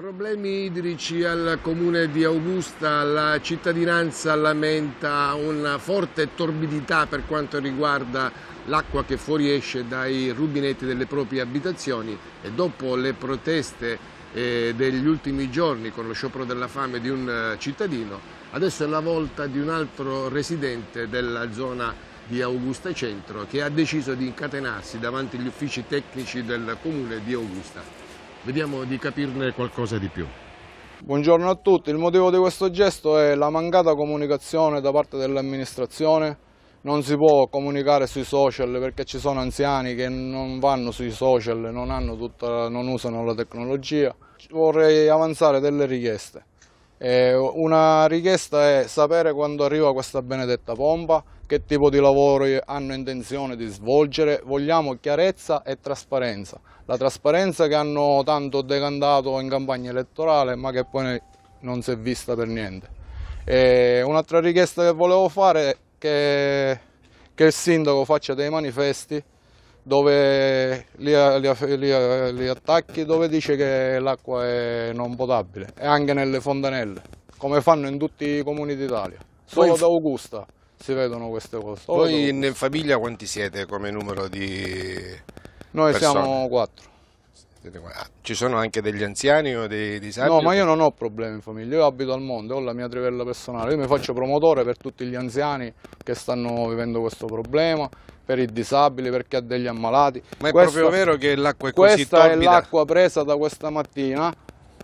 Problemi idrici al comune di Augusta, la cittadinanza lamenta una forte torbidità per quanto riguarda l'acqua che fuoriesce dai rubinetti delle proprie abitazioni e dopo le proteste eh, degli ultimi giorni con lo sciopero della fame di un eh, cittadino, adesso è la volta di un altro residente della zona di Augusta Centro che ha deciso di incatenarsi davanti agli uffici tecnici del comune di Augusta. Vediamo di capirne qualcosa di più. Buongiorno a tutti, il motivo di questo gesto è la mancata comunicazione da parte dell'amministrazione. Non si può comunicare sui social perché ci sono anziani che non vanno sui social, non, tutta, non usano la tecnologia. Vorrei avanzare delle richieste. Eh, una richiesta è sapere quando arriva questa benedetta pompa, che tipo di lavori hanno intenzione di svolgere, vogliamo chiarezza e trasparenza. La trasparenza che hanno tanto decantato in campagna elettorale ma che poi non si è vista per niente. Eh, un'altra richiesta che volevo fare è che, che il sindaco faccia dei manifesti dove li, li, li, li attacchi dove dice che l'acqua è non potabile e anche nelle fontanelle, come fanno in tutti i comuni d'Italia. Solo da Augusta si vedono queste cose. Solo Voi in famiglia quanti siete come numero di Noi persone? siamo quattro. Ah, ci sono anche degli anziani o dei disabili? No, ma io non ho problemi in famiglia, io abito al mondo, ho la mia trivella personale, io mi faccio promotore per tutti gli anziani che stanno vivendo questo problema per il disabile, per chi ha degli ammalati. Ma è questa, proprio vero che l'acqua è così Questa torbida. è l'acqua presa da questa mattina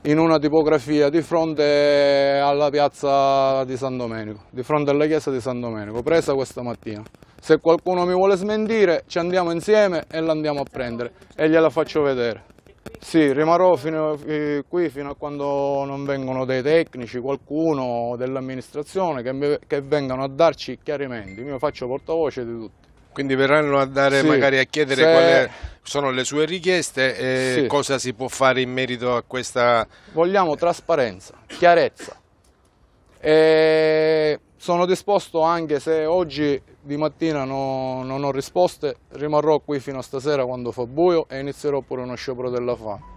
in una tipografia di fronte alla piazza di San Domenico, di fronte alla chiesa di San Domenico, presa questa mattina. Se qualcuno mi vuole smentire, ci andiamo insieme e l'andiamo a prendere e gliela faccio vedere. Sì, rimarrò fino, eh, qui fino a quando non vengono dei tecnici, qualcuno dell'amministrazione che, che vengano a darci chiarimenti. Io faccio portavoce di tutti. Quindi verranno a dare sì, magari a chiedere se... quali sono le sue richieste e sì. cosa si può fare in merito a questa... Vogliamo trasparenza, chiarezza. E sono disposto anche se oggi di mattina no, non ho risposte, rimarrò qui fino a stasera quando fa buio e inizierò pure uno sciopero della fame.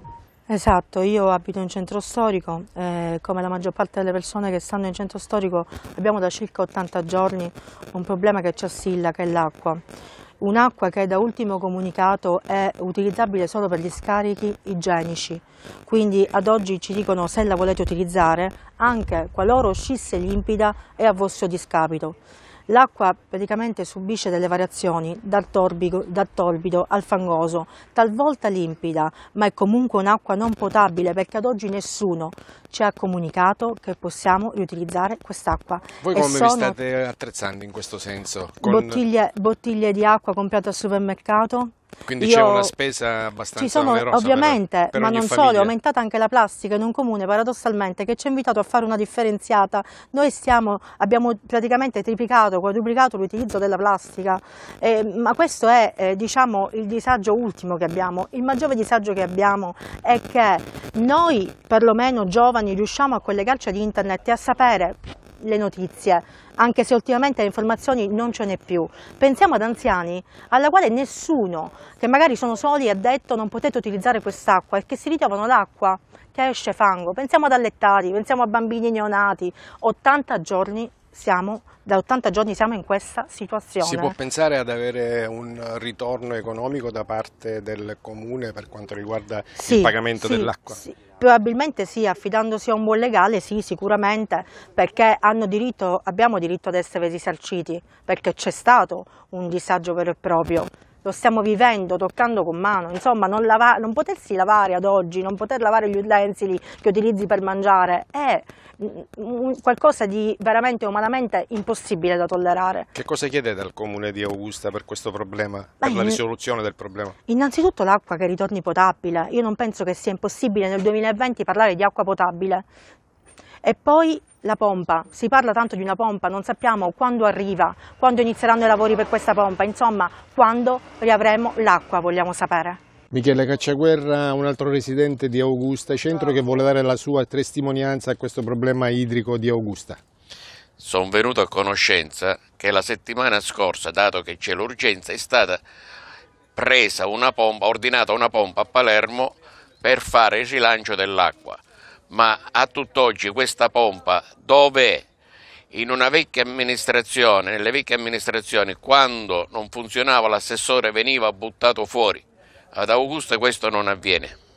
Esatto, io abito in centro storico, eh, come la maggior parte delle persone che stanno in centro storico abbiamo da circa 80 giorni un problema che ci assilla che è l'acqua. Un'acqua che da ultimo comunicato è utilizzabile solo per gli scarichi igienici, quindi ad oggi ci dicono se la volete utilizzare anche qualora uscisse limpida e a vostro discapito. L'acqua praticamente subisce delle variazioni dal, torbido, dal torbido al fangoso, talvolta limpida, ma è comunque un'acqua non potabile perché ad oggi nessuno ci ha comunicato che possiamo riutilizzare quest'acqua. Voi come vi state attrezzando in questo senso? Con... Bottiglie, bottiglie di acqua comprate al supermercato, quindi Io... c'è una spesa abbastanza ci sono, onerosa, Ovviamente, per, per ma non famiglia. solo, è aumentata anche la plastica in un comune, paradossalmente, che ci ha invitato a fare una differenziata. Noi stiamo, abbiamo praticamente triplicato, quadruplicato l'utilizzo della plastica, eh, ma questo è eh, diciamo, il disagio ultimo che abbiamo. Il maggiore disagio che abbiamo è che noi, perlomeno giovani, riusciamo a collegarci ad internet e a sapere le notizie, anche se ultimamente le informazioni non ce n'è più. Pensiamo ad anziani alla quale nessuno, che magari sono soli, ha detto non potete utilizzare quest'acqua e che si ritrovano l'acqua che esce fango. Pensiamo ad allettati, pensiamo a bambini neonati, 80 giorni siamo, da 80 giorni siamo in questa situazione. Si può pensare ad avere un ritorno economico da parte del comune per quanto riguarda sì, il pagamento sì, dell'acqua? Sì. Probabilmente sì, affidandosi a un buon legale sì, sicuramente, perché diritto, abbiamo diritto ad essere risarciti, perché c'è stato un disagio vero e proprio lo stiamo vivendo, toccando con mano, insomma non, lava, non potersi lavare ad oggi, non poter lavare gli utensili che utilizzi per mangiare è mm, qualcosa di veramente umanamente impossibile da tollerare. Che cosa chiedete al comune di Augusta per questo problema, per la risoluzione del problema? Innanzitutto l'acqua che ritorni potabile, io non penso che sia impossibile nel 2020 parlare di acqua potabile e poi la pompa, si parla tanto di una pompa, non sappiamo quando arriva, quando inizieranno i lavori per questa pompa, insomma quando riavremo l'acqua vogliamo sapere. Michele Cacciaguerra, un altro residente di Augusta Centro che vuole dare la sua testimonianza a questo problema idrico di Augusta. Sono venuto a conoscenza che la settimana scorsa, dato che c'è l'urgenza, è stata presa una pompa, ordinata una pompa a Palermo per fare il rilancio dell'acqua ma a tutt'oggi questa pompa dove In una vecchia amministrazione, nelle vecchie amministrazioni, quando non funzionava l'assessore veniva buttato fuori. Ad Augusto questo non avviene.